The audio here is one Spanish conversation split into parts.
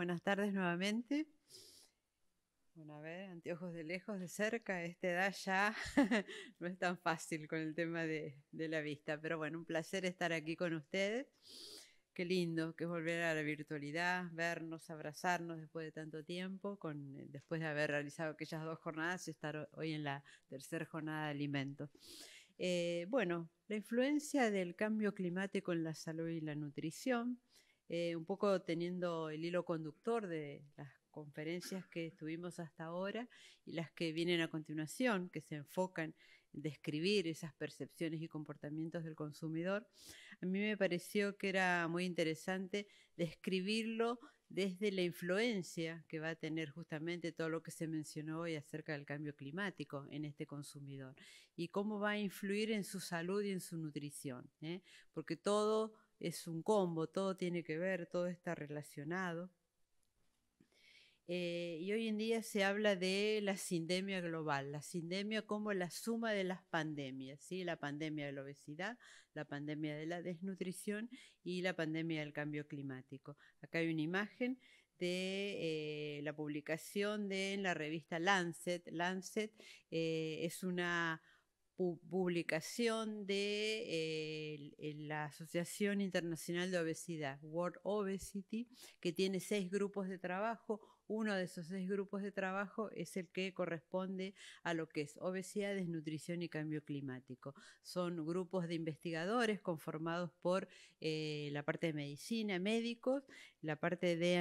buenas tardes nuevamente. Bueno, a anteojos de lejos, de cerca, este esta edad ya no es tan fácil con el tema de, la vista, pero bueno, un placer estar aquí con ustedes. Qué lindo que es volver a la virtualidad, vernos, abrazarnos después de tanto tiempo, eh, después de haber realizado aquellas dos jornadas y estar hoy en la tercera jornada de alimento eh, bueno, la influencia del cambio climático en la salud y la nutrición eh, un poco teniendo el hilo conductor de las conferencias que estuvimos hasta ahora y las que vienen a continuación, que se enfocan en describir esas percepciones y comportamientos del consumidor, a mí me pareció que era muy interesante describirlo desde la influencia que va a tener justamente todo lo que se mencionó hoy acerca del cambio climático en este consumidor y cómo va a influir en su salud y en su nutrición, ¿eh? porque todo es un combo, todo tiene que ver, todo está relacionado. Eh, y hoy en día se habla de la sindemia global, la sindemia como la suma de las pandemias, ¿sí? la pandemia de la obesidad, la pandemia de la desnutrición y la pandemia del cambio climático. Acá hay una imagen de eh, la publicación de la revista Lancet. Lancet eh, es una publicación de la Asociación Internacional de Obesidad, World Obesity, que tiene seis grupos de trabajo. Uno de esos seis grupos de trabajo es el que corresponde a lo que es obesidad, desnutrición y cambio climático. Son grupos de investigadores conformados por eh, la parte de medicina, médicos, la parte de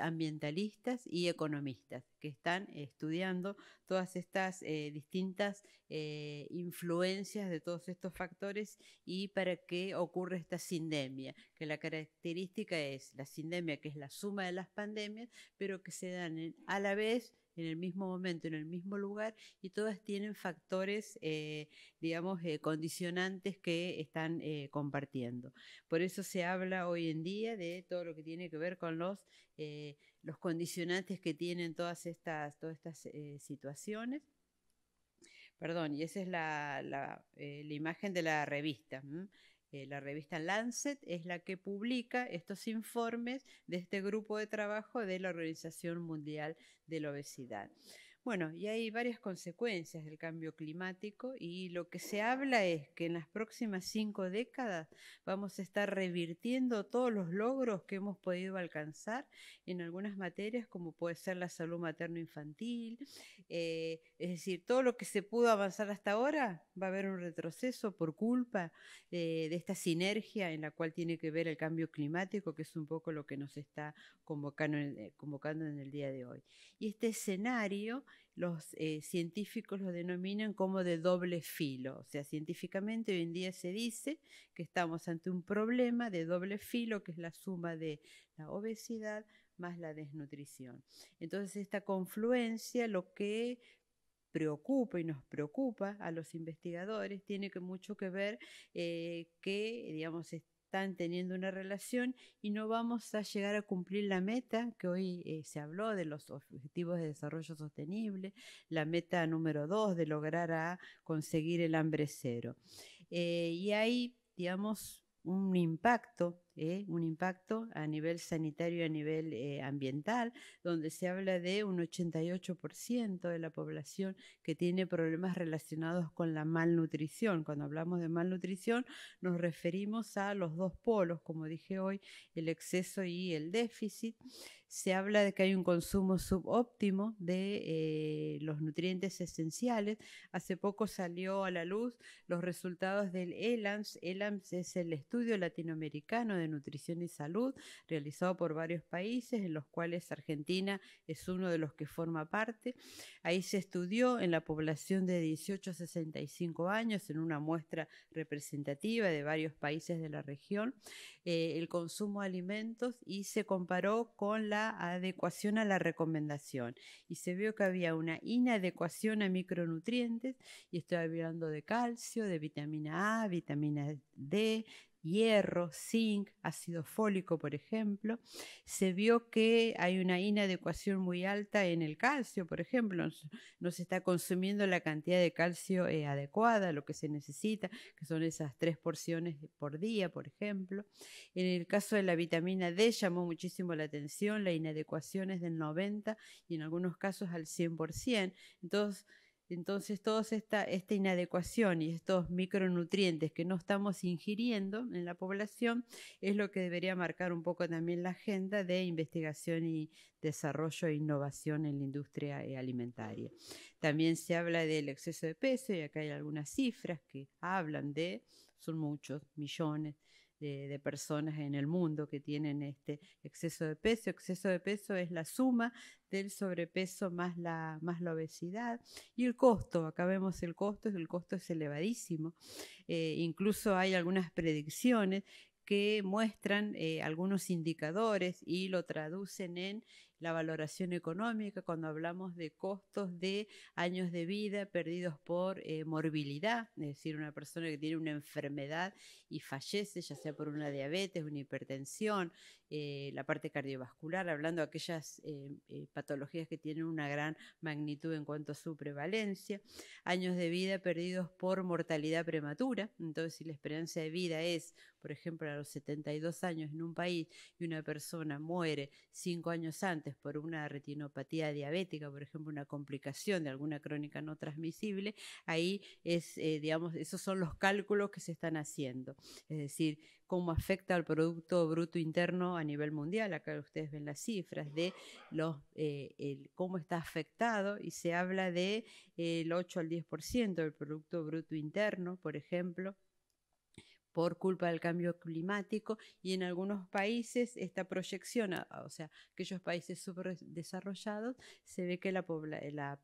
ambientalistas y economistas que están estudiando todas estas eh, distintas eh, influencias de todos estos factores y para qué ocurre esta sindemia, que la característica es la sindemia que es la suma de las pandemias, pero que se se dan a la vez en el mismo momento, en el mismo lugar, y todas tienen factores, eh, digamos, eh, condicionantes que están eh, compartiendo. Por eso se habla hoy en día de todo lo que tiene que ver con los, los condicionantes que tienen todas estas, todas estas situaciones. Perdón, y esa es la, imagen de la revista. Eh, la revista Lancet es la que publica estos informes de este grupo de trabajo de la Organización Mundial de la Obesidad. Bueno, y hay varias consecuencias del cambio climático y lo que se habla es que en las próximas cinco décadas vamos a estar revirtiendo todos los logros que hemos podido alcanzar en algunas materias como puede ser la salud materno-infantil, eh, es decir, todo lo que se pudo avanzar hasta ahora va a haber un retroceso por culpa eh, de esta sinergia en la cual tiene que ver el cambio climático, que es un poco lo que nos está convocando en eh, el día de hoy. Y este escenario los eh, científicos lo denominan como de doble filo. O sea, científicamente hoy en día se dice que estamos ante un problema de doble filo, que es la suma de la obesidad más la desnutrición. Entonces, esta confluencia lo que preocupa y nos preocupa a los investigadores tiene que mucho que ver eh, que, digamos, están teniendo una relación y no vamos a llegar a cumplir la meta que hoy eh, se habló de los objetivos de desarrollo sostenible, la meta número dos de lograr a conseguir el hambre cero. Eh, y hay, digamos, un impacto ¿eh? un impacto a nivel sanitario y a nivel eh, ambiental, donde se habla de un 88% de la población que tiene problemas relacionados con la malnutrición. Cuando hablamos de malnutrición nos referimos a los dos polos, como dije hoy, el exceso y el déficit. Se habla de que hay un consumo subóptimo de eh, los nutrientes esenciales. Hace poco salió a la luz los resultados del ELAMS. ELAMS es el estudio latinoamericano de Nutrición y Salud realizado por varios países, en los cuales Argentina es uno de los que forma parte. Ahí se estudió en la población de 18 a 65 años, en una muestra representativa de varios países de la región, eh, el consumo de alimentos y se comparó con la adecuación a la recomendación. Y se vio que había una inadecuación a micronutrientes, y estoy hablando de calcio, de vitamina A, vitamina D, hierro, zinc, ácido fólico, por ejemplo. Se vio que hay una inadecuación muy alta en el calcio, por ejemplo, no se está consumiendo la cantidad de calcio eh, adecuada, lo que se necesita, que son esas tres porciones por día, por ejemplo. En el caso de la vitamina D llamó muchísimo la atención, la inadecuación es del 90 y en algunos casos al 100%. Entonces, entonces, toda esta, inadecuación y estos micronutrientes que no estamos ingiriendo en la población es lo que debería marcar un poco también la agenda de investigación y desarrollo e innovación en la industria eh, alimentaria. También se habla del exceso de peso y acá hay algunas cifras que hablan de, son muchos, millones, de, personas en el mundo que tienen este exceso de peso. Exceso de peso es la suma del sobrepeso más la, más la obesidad. Y el costo, acá vemos el costo, el costo es elevadísimo. Eh, incluso hay algunas predicciones que muestran eh, algunos indicadores y lo traducen en la valoración económica, cuando hablamos de costos de años de vida perdidos por eh, morbilidad, es decir, una persona que tiene una enfermedad y fallece, ya sea por una diabetes, una hipertensión, eh, la parte cardiovascular, hablando de aquellas eh, patologías que tienen una gran magnitud en cuanto a su prevalencia, años de vida perdidos por mortalidad prematura, entonces si la esperanza de vida es, por ejemplo, a los 72 años en un país y una persona muere cinco años antes, por una retinopatía diabética, por ejemplo, una complicación de alguna crónica no transmisible, ahí es, eh, digamos, esos son los cálculos que se están haciendo. Es decir, cómo afecta al Producto Bruto Interno a nivel mundial. Acá ustedes ven las cifras de eh, cómo está afectado y se habla de 8 eh, al 10% del Producto Bruto Interno, por ejemplo, por culpa del cambio climático y en algunos países esta proyección, o sea, aquellos países subdesarrollados, se ve que la,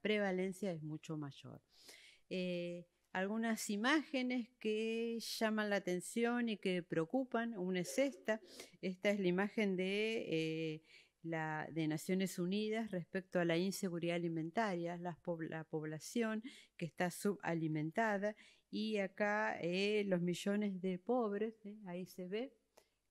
prevalencia es mucho mayor. Eh, algunas imágenes que llaman la atención y que preocupan, una es esta, esta es la imagen de... Eh, la, de Naciones Unidas respecto a la inseguridad alimentaria, la población que está subalimentada y acá eh, los millones de pobres, eh, ahí se ve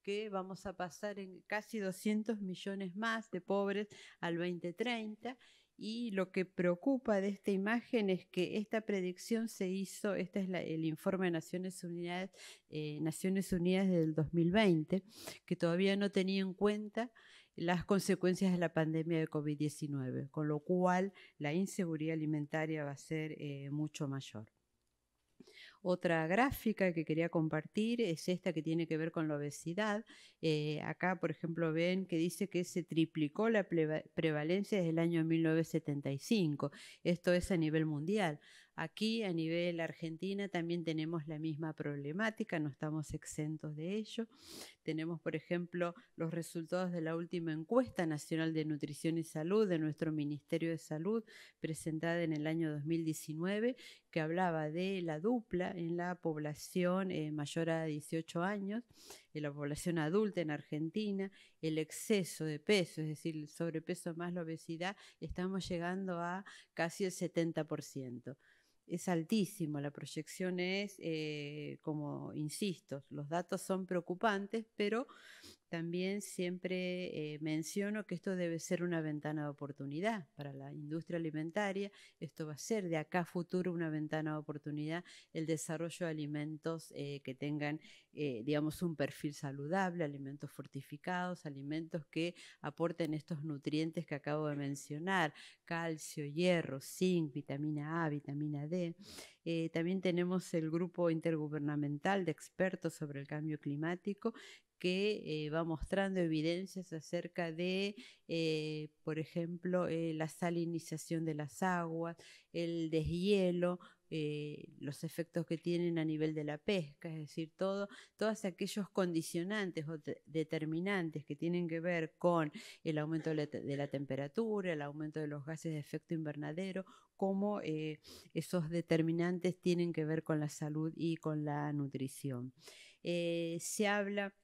que vamos a pasar en casi 200 millones más de pobres al 2030 y lo que preocupa de esta imagen es que esta predicción se hizo, este es el informe de Naciones Unidas, eh, Naciones Unidas del 2020, que todavía no tenía en cuenta las consecuencias de la pandemia de COVID-19, con lo cual la inseguridad alimentaria va a ser mucho mayor. Otra gráfica que quería compartir es esta que tiene que ver con la obesidad. Eh, acá, por ejemplo, ven que dice que se triplicó la prevalencia desde el año 1975. Esto es a nivel mundial. Aquí a nivel Argentina también tenemos la misma problemática, no estamos exentos de ello. Tenemos, por ejemplo, los resultados de la última encuesta nacional de nutrición y salud de nuestro Ministerio de Salud, presentada en el año 2019, que hablaba de la dupla en la población eh, mayor a 18 años, en la población adulta en Argentina, el exceso de peso, es decir, sobrepeso más la obesidad, estamos llegando a casi el 70% es altísimo, la proyección es, eh, como insisto, los datos son preocupantes, pero también siempre eh, menciono que esto debe ser una ventana de oportunidad para la industria alimentaria. Esto va a ser de acá a futuro una ventana de oportunidad el desarrollo de alimentos eh, que tengan, eh, digamos, un perfil saludable, alimentos fortificados, alimentos que aporten estos nutrientes que acabo de mencionar, calcio, hierro, zinc, vitamina A, vitamina D. también tenemos el grupo intergubernamental de expertos sobre el cambio climático que eh, va mostrando evidencias acerca de, eh, por ejemplo, eh, la salinización de las aguas, el deshielo, los efectos que tienen a nivel de la pesca, es decir, todo, todos aquellos condicionantes o determinantes que tienen que ver con el aumento de la, temperatura, el aumento de los gases de efecto invernadero, cómo esos determinantes tienen que ver con la salud y con la nutrición. se habla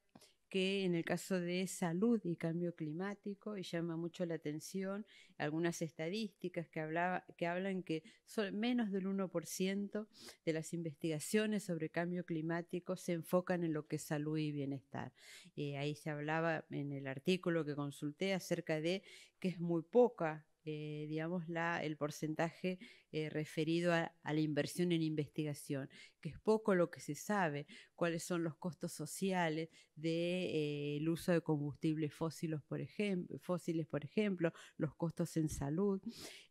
que en el caso de salud y cambio climático, y llama mucho la atención algunas estadísticas que, hablaba, que hablan que son menos del 1% de las investigaciones sobre cambio climático se enfocan en lo que es salud y bienestar. Eh, ahí se hablaba en el artículo que consulté acerca de que es muy poca eh, digamos, la, el porcentaje eh, referido a, la inversión en investigación, que es poco lo que se sabe, cuáles son los costos sociales del eh, uso de combustibles fósiles por, ejemplo, los costos en salud,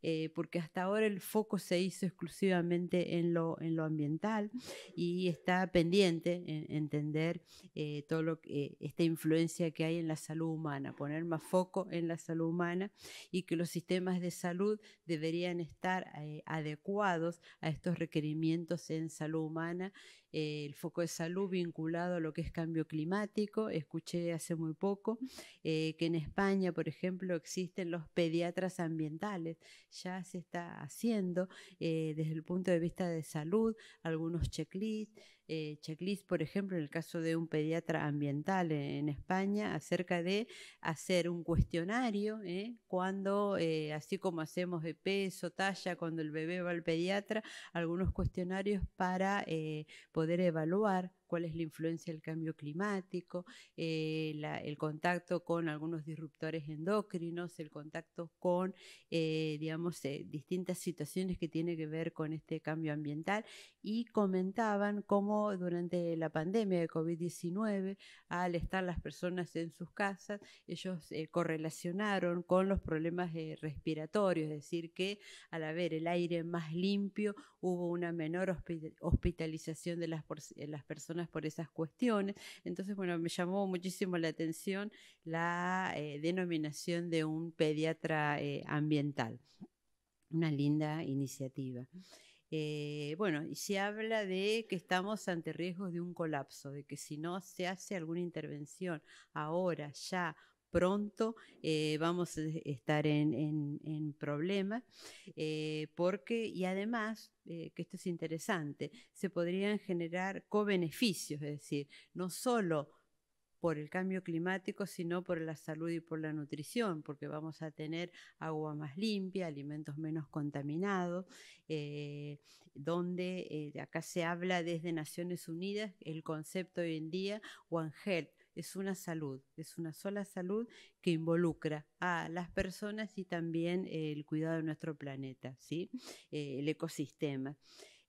eh, porque hasta ahora el foco se hizo exclusivamente en lo, en lo ambiental y está pendiente entender todo lo que, esta influencia que hay en la salud humana, poner más foco en la salud humana y que los sistemas de salud deberían estar eh, adecuados a estos requerimientos en salud humana, eh, el foco de salud vinculado a lo que es cambio climático. Escuché hace muy poco eh, que en España, por ejemplo, existen los pediatras ambientales. Ya se está haciendo eh, desde el punto de vista de salud algunos checklists eh, checklist, por ejemplo, en el caso de un pediatra ambiental en, España, acerca de hacer un cuestionario, ¿eh? cuando, eh, así como hacemos de peso, talla, cuando el bebé va al pediatra, algunos cuestionarios para eh, poder evaluar cuál es la influencia del cambio climático, eh, el contacto con algunos disruptores endocrinos, el contacto con, eh, digamos, eh, distintas situaciones que tienen que ver con este cambio ambiental y comentaban cómo durante la pandemia de COVID-19, al estar las personas en sus casas, ellos correlacionaron con los problemas respiratorios, es decir, que al haber el aire más limpio hubo una menor hospitalización de las personas por esas cuestiones. Entonces, bueno, me llamó muchísimo la atención la eh, denominación de un pediatra eh, ambiental. Una linda iniciativa. Eh, bueno, y se habla de que estamos ante riesgos de un colapso, de que si no se hace alguna intervención ahora, ya pronto eh, vamos a e, estar en, problemas, eh, porque, y además, eh, que esto es interesante, se podrían generar co-beneficios, es decir, no solo por el cambio climático, sino por la salud y por la nutrición, porque vamos a tener agua más limpia, alimentos menos contaminados, donde acá se habla desde Naciones Unidas el concepto hoy en día One Health, es una salud, es una sola salud que involucra a las personas y también el cuidado de nuestro planeta, ¿sí? Eh, el ecosistema.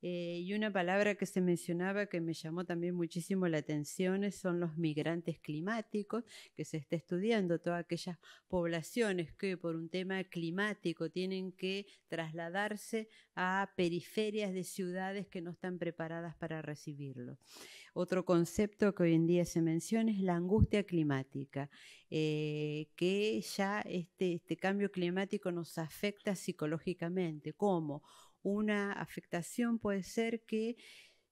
Eh, y una palabra que se mencionaba que me llamó también muchísimo la atención son los migrantes climáticos, que se está estudiando todas aquellas poblaciones que por un tema climático tienen que trasladarse a periferias de ciudades que no están preparadas para recibirlo. Otro concepto que hoy en día se menciona es la angustia climática, eh, que ya este, este cambio climático nos afecta psicológicamente. ¿Cómo? Una afectación puede ser que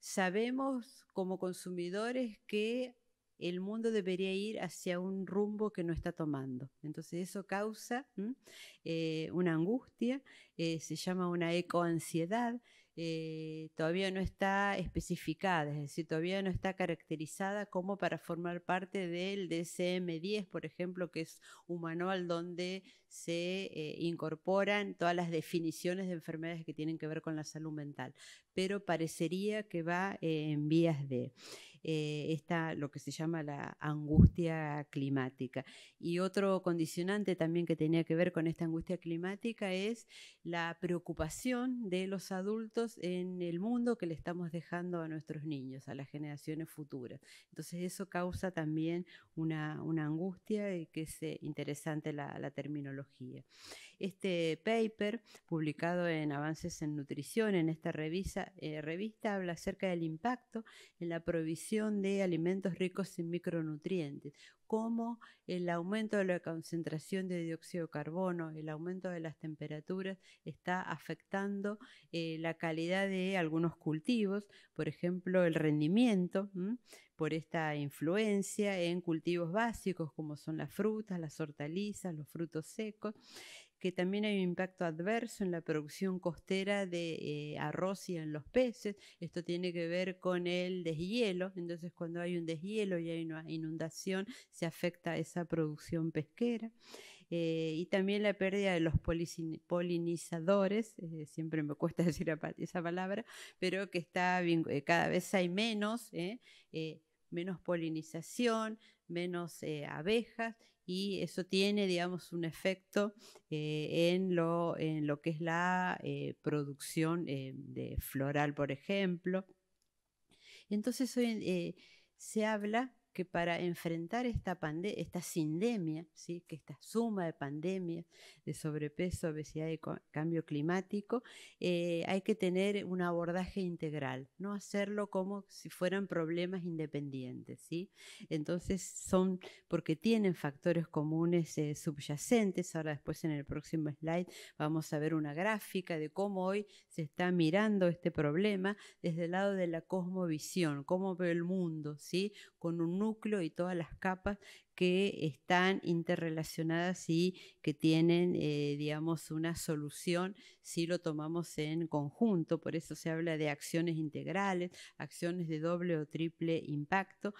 sabemos como consumidores que el mundo debería ir hacia un rumbo que no está tomando. Entonces eso causa eh, una angustia, eh, se llama una ecoansiedad, eh, todavía no está especificada, es decir, todavía no está caracterizada como para formar parte del DCM10, por ejemplo, que es un manual donde se eh, incorporan todas las definiciones de enfermedades que tienen que ver con la salud mental, pero parecería que va eh, en vías de... Eh, está lo que se llama la angustia climática. Y otro condicionante también que tenía que ver con esta angustia climática es la preocupación de los adultos en el mundo que le estamos dejando a nuestros niños, a las generaciones futuras. Entonces eso causa también una, una angustia y que es eh, interesante la, terminología. Este paper, publicado en Avances en Nutrición, en esta revista, eh, revista habla acerca del impacto en la provisión de alimentos ricos en micronutrientes, cómo el aumento de la concentración de dióxido de carbono, el aumento de las temperaturas está afectando eh, la calidad de algunos cultivos, por ejemplo, el rendimiento por esta influencia en cultivos básicos como son las frutas, las hortalizas, los frutos secos que también hay un impacto adverso en la producción costera de eh, arroz y en los peces. Esto tiene que ver con el deshielo. Entonces, cuando hay un deshielo y hay una inundación, afecta esa producción pesquera. Eh, y también la pérdida de los polinizadores, eh, siempre me cuesta decir esa palabra, pero que está eh, cada vez hay menos, menos polinización, menos abejas, y eso tiene, digamos, un efecto en, lo, en, lo, que es la producción de floral, por ejemplo. Entonces hoy se habla que para enfrentar esta, pandemia esta sindemia, ¿sí? que esta suma de pandemia, de sobrepeso, obesidad y cambio climático, eh, hay que tener un abordaje integral, no hacerlo como si fueran problemas independientes. ¿sí? Entonces son, porque tienen factores comunes eh, subyacentes, ahora después en el próximo slide vamos a ver una gráfica de cómo hoy se está mirando este problema desde el lado de la cosmovisión, cómo ve el mundo, ¿sí? con un núcleo y todas las capas que están interrelacionadas y que tienen, eh, digamos, una solución si lo tomamos en conjunto. Por eso se habla de acciones integrales, acciones de doble o triple impacto,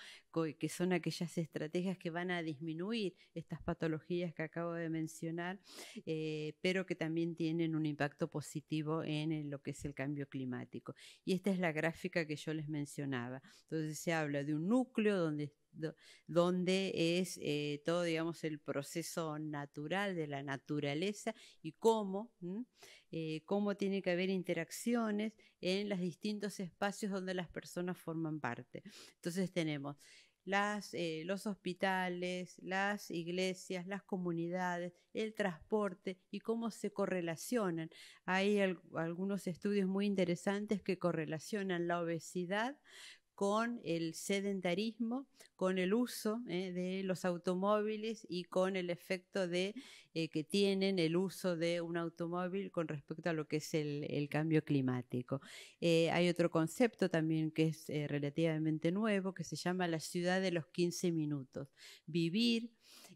que son aquellas estrategias que van a disminuir estas patologías que acabo de mencionar, eh, pero que también tienen un impacto positivo en, en lo que es el cambio climático. Y esta es la gráfica que yo les mencionaba. Entonces se habla de un núcleo donde donde es eh, todo, digamos, el proceso natural de la naturaleza y cómo, eh, cómo tiene que haber interacciones en los distintos espacios donde las personas forman parte. Entonces tenemos eh, los hospitales, las iglesias, las comunidades, el transporte y cómo se correlacionan. Hay algunos estudios muy interesantes que correlacionan la obesidad con el sedentarismo, con el uso eh, de los automóviles y con el efecto de, eh, que tienen el uso de un automóvil con respecto a lo que es el, cambio climático. Eh, hay otro concepto también que es relativamente nuevo que se llama la ciudad de los 15 minutos. Vivir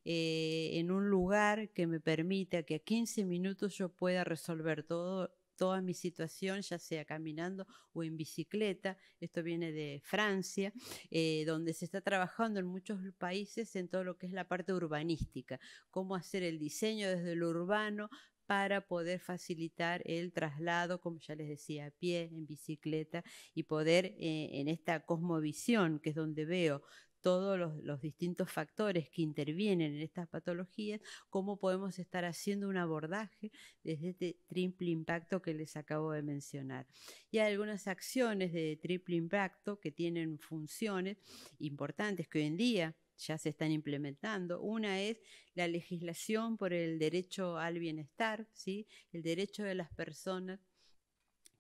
en un lugar que me permita que a 15 minutos yo pueda resolver todo toda mi situación, ya sea caminando o en bicicleta. Esto viene de Francia, eh, donde se está trabajando en muchos países en todo lo que es la parte urbanística, cómo hacer el diseño desde lo urbano para poder facilitar el traslado, como ya les decía, a pie, en bicicleta y poder eh, en esta cosmovisión, que es donde veo todos los, distintos factores que intervienen en estas patologías, cómo podemos estar haciendo un abordaje desde este triple impacto que les acabo de mencionar. Y hay algunas acciones de triple impacto que tienen funciones importantes que hoy en día ya se están implementando. Una es la legislación por el derecho al bienestar, ¿sí? el derecho de las personas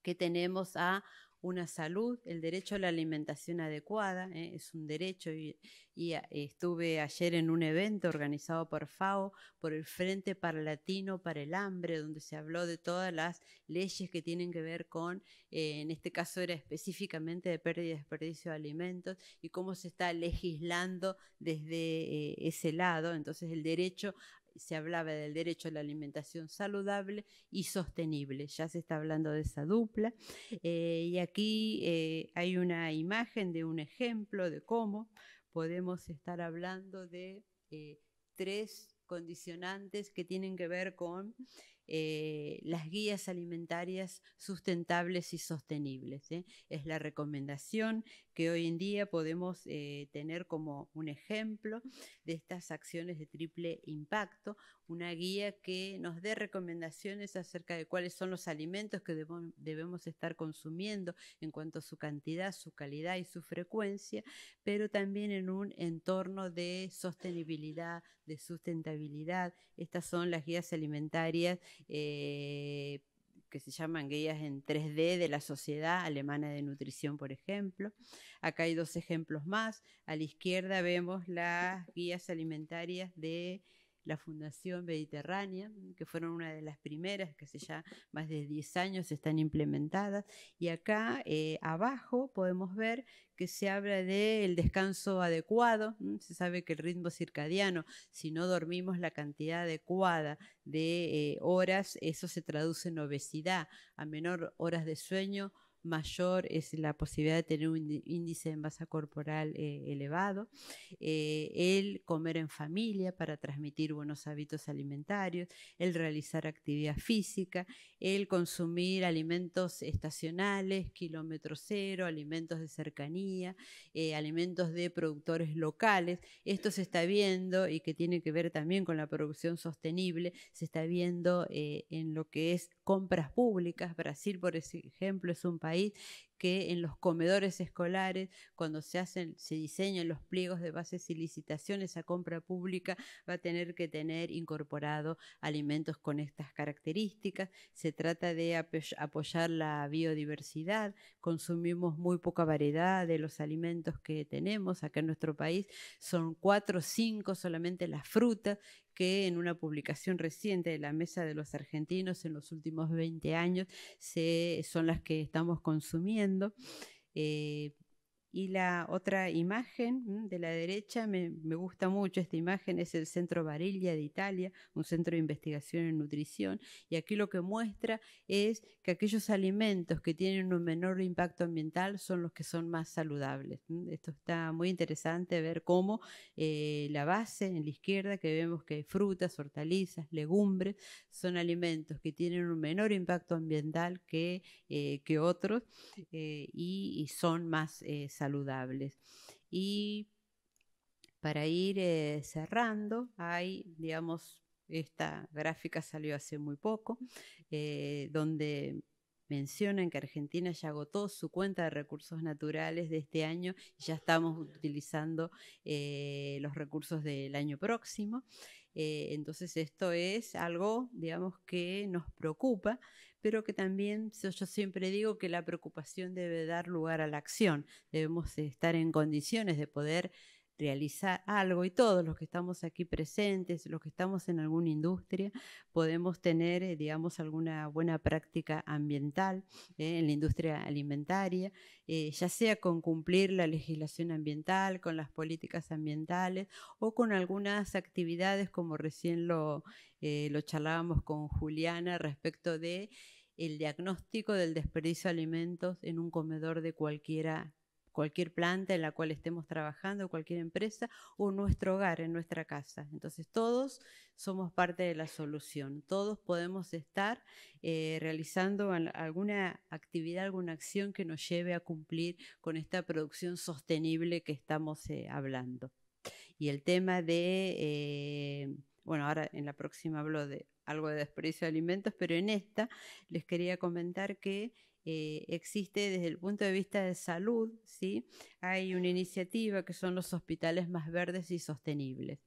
que tenemos a una salud, el derecho a la alimentación adecuada, ¿eh? es un derecho y, estuve ayer en un evento organizado por FAO, por el Frente para Latino para el Hambre, donde se habló de todas las leyes que tienen que ver con, eh, en este caso era específicamente de pérdida y desperdicio de alimentos y cómo se está legislando desde eh, ese lado, entonces el derecho se hablaba del derecho a la alimentación saludable y sostenible. Ya se está hablando de esa dupla. Eh, y aquí eh, hay una imagen de un ejemplo de cómo podemos estar hablando de eh, tres condicionantes que tienen que ver con eh, las guías alimentarias sustentables y sostenibles. ¿eh? Es la recomendación que hoy en día podemos eh, tener como un ejemplo de estas acciones de triple impacto, una guía que nos dé recomendaciones acerca de cuáles son los alimentos que debemos estar consumiendo en cuanto a su cantidad, su calidad y su frecuencia, pero también en un entorno de sostenibilidad, de sustentabilidad. Estas son las guías alimentarias eh, que se llaman guías en 3D de la Sociedad Alemana de Nutrición, por ejemplo. Acá hay dos ejemplos más. A la izquierda vemos las guías alimentarias de la Fundación Mediterránea, que fueron una de las primeras, que hace ya más de 10 años están implementadas. Y acá eh, abajo podemos ver que se habla del descanso adecuado. Se sabe que el ritmo circadiano, si no dormimos la cantidad adecuada de eh, horas, eso se traduce en obesidad. A menor horas de sueño, mayor es la posibilidad de tener un índice de masa corporal eh, elevado, eh, el comer en familia para transmitir buenos hábitos alimentarios, el realizar actividad física, el consumir alimentos estacionales, kilómetro cero, alimentos de cercanía, eh, alimentos de productores locales. Esto se está viendo y que tiene que ver también con la producción sostenible, se está viendo en lo que es compras públicas. Brasil, por ejemplo, es un país que en los comedores escolares, cuando se hacen, diseñan los pliegos de bases y licitaciones a compra pública, va a tener que tener incorporado alimentos con estas características. Se trata de apoyar la biodiversidad. Consumimos muy poca variedad de los alimentos que tenemos acá en nuestro país. Son cuatro o cinco solamente las frutas que en una publicación reciente de la Mesa de los Argentinos en los últimos 20 años son las que estamos consumiendo Gracias. Y la otra imagen mm, de la derecha, me, gusta mucho esta imagen, es el Centro Barilla de Italia, un centro de investigación en nutrición. Y aquí lo que muestra es que aquellos alimentos que tienen un menor impacto ambiental son los que son más saludables. Mm, esto está muy interesante ver cómo eh, la base en la izquierda, que vemos que frutas, hortalizas, legumbres, son alimentos que tienen un menor impacto ambiental que, eh, que otros eh, y, son más saludables saludables. Y para ir eh, cerrando, hay, digamos, esta gráfica salió hace muy poco, eh, donde mencionan que Argentina ya agotó su cuenta de recursos naturales de este año y ya estamos utilizando eh, los recursos del año próximo. entonces esto es algo, digamos, que nos preocupa pero que también yo siempre digo que la preocupación debe dar lugar a la acción. Debemos estar en condiciones de poder Realizar algo y todos los que estamos aquí presentes, los que estamos en alguna industria, podemos tener, eh, digamos, alguna buena práctica ambiental eh, en la industria alimentaria, eh, ya sea con cumplir la legislación ambiental, con las políticas ambientales o con algunas actividades como recién lo, lo charlábamos con Juliana respecto de el diagnóstico del desperdicio de alimentos en un comedor de cualquiera cualquier planta en la cual estemos trabajando, cualquier empresa, o nuestro hogar, en nuestra casa. Entonces todos somos parte de la solución, todos podemos estar eh, realizando alguna actividad, alguna acción que nos lleve a cumplir con esta producción sostenible que estamos eh, hablando. Y el tema de, eh, bueno, ahora en la próxima hablo de algo de desperdicio de alimentos, pero en esta les quería comentar que eh, existe desde el punto de vista de salud, ¿sí? hay una iniciativa que son los hospitales más verdes y sostenibles.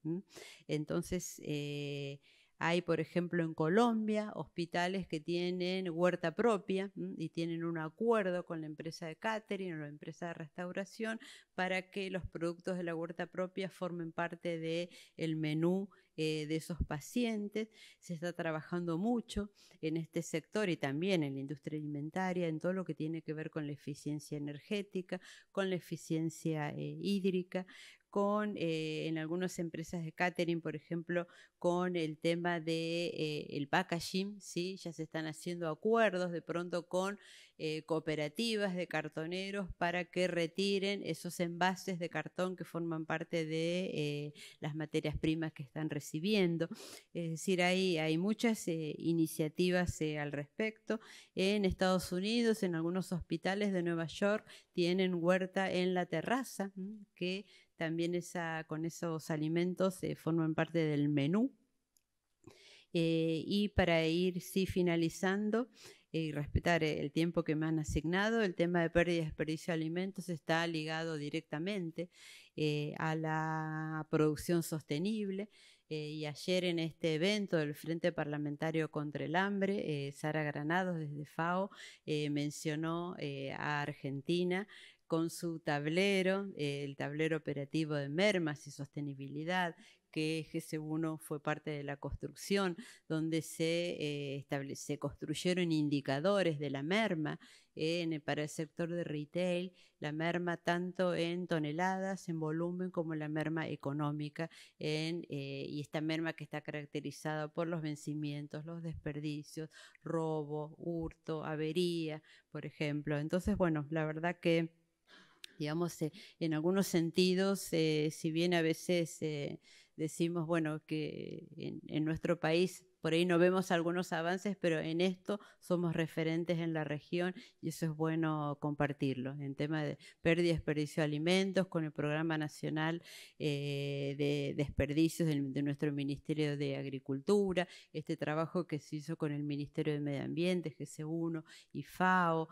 Entonces, eh, hay, por ejemplo, en Colombia hospitales que tienen huerta propia y tienen un acuerdo con la empresa de catering o la empresa de restauración para que los productos de la huerta propia formen parte del el menú eh, de esos pacientes. Se está trabajando mucho en este sector y también en la industria alimentaria, en todo lo que tiene que ver con la eficiencia energética, con la eficiencia eh, hídrica, con, eh, en algunas empresas de catering, por ejemplo, con el tema de eh, el packaging, ¿sí? ya se están haciendo acuerdos de pronto con eh, cooperativas de cartoneros para que retiren esos envases de cartón que forman parte de las materias primas que están recibiendo. Es decir, hay, hay muchas iniciativas al respecto. En Estados Unidos, en algunos hospitales de Nueva York, tienen huerta en la terraza, que también esa, con esos alimentos se forman parte del menú. Eh, y para ir sí, finalizando y eh, respetar el tiempo que me han asignado, el tema de pérdida y desperdicio de alimentos está ligado directamente eh, a la producción sostenible. y ayer en este evento del Frente Parlamentario contra el Hambre, Sara Granados desde FAO mencionó a Argentina con su tablero, el tablero operativo de mermas y sostenibilidad, que GC1 fue parte de la construcción, donde se, eh, construyeron indicadores de la merma para el sector de retail, la merma tanto en toneladas, en volumen, como la merma económica, en, eh, y esta merma que está caracterizada por los vencimientos, los desperdicios, robo, hurto, avería, por ejemplo. Entonces, bueno, la verdad que digamos, eh, en algunos sentidos, eh, si bien a veces eh, decimos, bueno, que en, nuestro país por ahí no vemos algunos avances, pero en esto somos referentes en la región y eso es bueno compartirlo. En tema de pérdida y desperdicio de alimentos, con el Programa Nacional de Desperdicios de, nuestro Ministerio de Agricultura, este trabajo que se hizo con el Ministerio de Medio Ambiente, GC1 y FAO,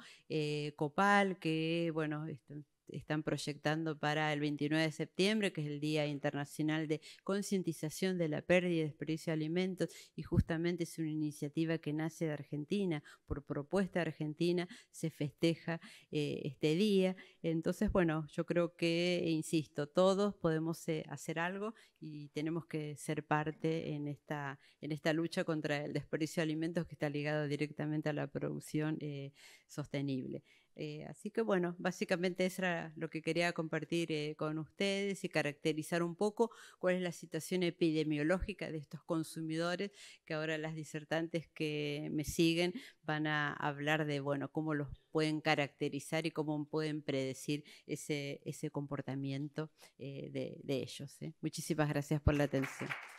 COPAL, que, bueno, este, están proyectando para el 29 de septiembre, que es el Día Internacional de Concientización de la Pérdida y Desperdicio de Alimentos, y justamente es una iniciativa que nace de Argentina, por propuesta argentina se festeja eh, este día. Entonces, bueno, yo creo que, eh, insisto, todos podemos eh, hacer algo y tenemos que ser parte en esta, en esta lucha contra el desperdicio de alimentos que está ligado directamente a la producción sostenible. Eh, así que bueno, básicamente eso era lo que quería compartir eh, con ustedes y caracterizar un poco cuál es la situación epidemiológica de estos consumidores, que ahora las disertantes que me siguen van a hablar de, bueno, cómo los pueden caracterizar y cómo pueden predecir ese, comportamiento eh, de, ellos. Muchísimas gracias por la atención.